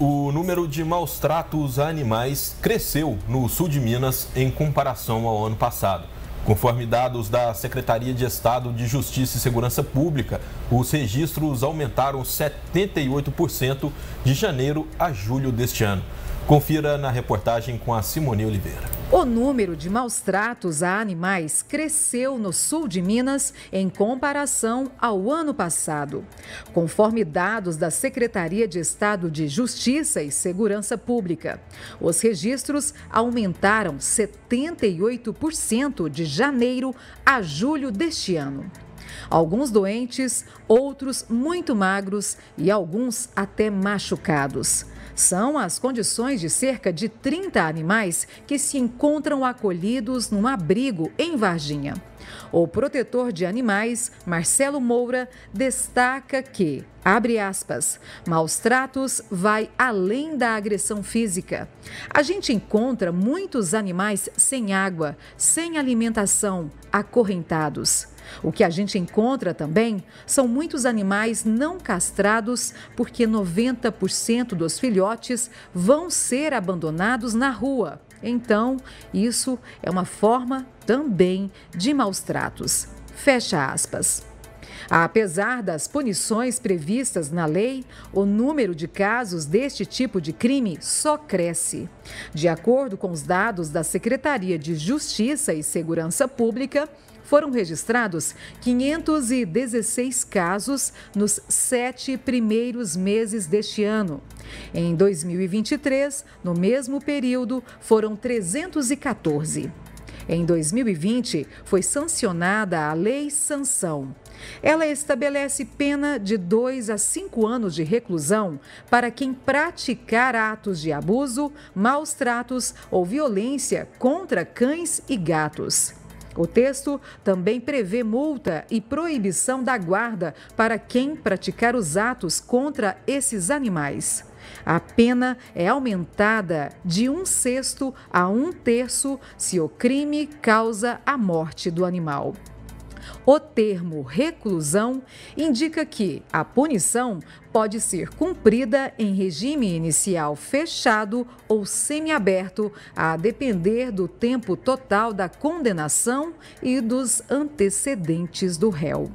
O número de maus tratos a animais cresceu no sul de Minas em comparação ao ano passado. Conforme dados da Secretaria de Estado de Justiça e Segurança Pública, os registros aumentaram 78% de janeiro a julho deste ano. Confira na reportagem com a Simone Oliveira. O número de maus tratos a animais cresceu no sul de Minas em comparação ao ano passado. Conforme dados da Secretaria de Estado de Justiça e Segurança Pública, os registros aumentaram 78% de janeiro a julho deste ano. Alguns doentes, outros muito magros e alguns até machucados. São as condições de cerca de 30 animais que se encontram acolhidos num abrigo em Varginha. O protetor de animais, Marcelo Moura, destaca que, abre aspas, maus tratos vai além da agressão física. A gente encontra muitos animais sem água, sem alimentação, acorrentados. O que a gente encontra também são muitos animais não castrados, porque 90% dos filhotes vão ser abandonados na rua. Então, isso é uma forma também de maus tratos. Fecha aspas. Apesar das punições previstas na lei, o número de casos deste tipo de crime só cresce. De acordo com os dados da Secretaria de Justiça e Segurança Pública, foram registrados 516 casos nos sete primeiros meses deste ano. Em 2023, no mesmo período, foram 314. Em 2020, foi sancionada a Lei Sanção. Ela estabelece pena de 2 a 5 anos de reclusão para quem praticar atos de abuso, maus tratos ou violência contra cães e gatos. O texto também prevê multa e proibição da guarda para quem praticar os atos contra esses animais. A pena é aumentada de um sexto a um terço se o crime causa a morte do animal. O termo reclusão indica que a punição pode ser cumprida em regime inicial fechado ou semiaberto, a depender do tempo total da condenação e dos antecedentes do réu.